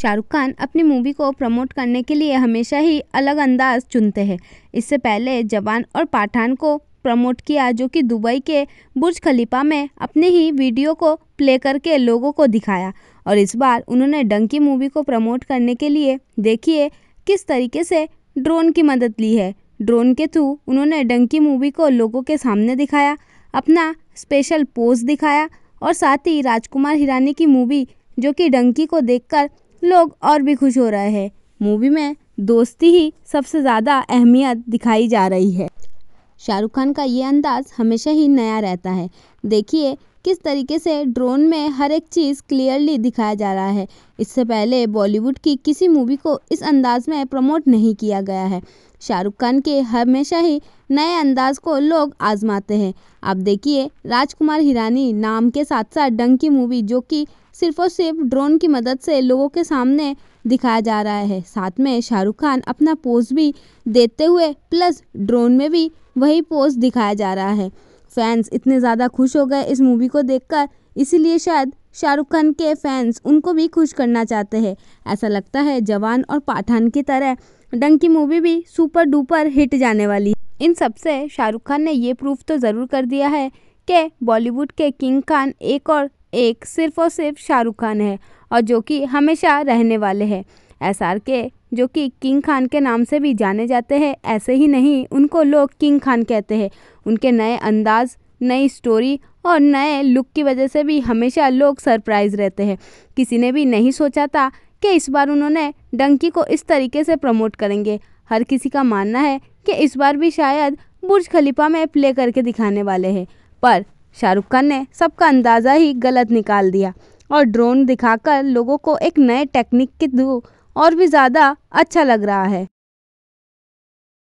शाहरुख खान अपनी मूवी को प्रमोट करने के लिए हमेशा ही अलग अंदाज चुनते हैं इससे पहले जवान और पाठान को प्रमोट किया जो कि दुबई के बुर्ज खलीफा में अपने ही वीडियो को प्ले करके लोगों को दिखाया और इस बार उन्होंने डंकी मूवी को प्रमोट करने के लिए देखिए किस तरीके से ड्रोन की मदद ली है ड्रोन के थ्रू उन्होंने डंकी मूवी को लोगों के सामने दिखाया अपना स्पेशल पोज दिखाया और साथ ही राजकुमार हिरानी की मूवी जो कि डंकी को देखकर लोग और भी खुश हो रहे हैं मूवी में दोस्ती ही सबसे ज़्यादा अहमियत दिखाई जा रही है शाहरुख खान का ये अंदाज़ हमेशा ही नया रहता है देखिए किस तरीके से ड्रोन में हर एक चीज़ क्लियरली दिखाया जा रहा है इससे पहले बॉलीवुड की किसी मूवी को इस अंदाज में प्रमोट नहीं किया गया है शाहरुख खान के हमेशा ही नए अंदाज को लोग आजमाते हैं आप देखिए राजकुमार हिरानी नाम के साथ साथ डंकी मूवी जो कि सिर्फ और सिर्फ ड्रोन की मदद से लोगों के सामने दिखाया जा रहा है साथ में शाहरुख खान अपना पोज भी देते हुए प्लस ड्रोन में भी वही पोज दिखाया जा रहा है फैंस इतने ज़्यादा खुश हो गए इस मूवी को देखकर इसीलिए शायद शाहरुख खान के फैंस उनको भी खुश करना चाहते हैं ऐसा लगता है जवान और पाठान की तरह डंकी मूवी भी सुपर डुपर हिट जाने वाली इन सबसे शाहरुख खान ने ये प्रूफ तो ज़रूर कर दिया है कि बॉलीवुड के किंग खान एक और एक सिर्फ और सिर्फ शाहरुख खान है और जो कि हमेशा रहने वाले हैं एस आर के जो कि किंग खान के नाम से भी जाने जाते हैं ऐसे ही नहीं उनको लोग किंग खान कहते हैं उनके नए अंदाज नई स्टोरी और नए लुक की वजह से भी हमेशा लोग सरप्राइज रहते हैं किसी ने भी नहीं सोचा था कि इस बार उन्होंने डंकी को इस तरीके से प्रमोट करेंगे हर किसी का मानना है कि इस बार भी शायद बुर्ज खलीफा में प्ले करके दिखाने वाले हैं पर शाहरुख खान ने सबका अंदाज़ा ही गलत निकाल दिया और ड्रोन दिखाकर लोगों को एक नए टेक्निक के थ्रू और भी ज़्यादा अच्छा लग रहा है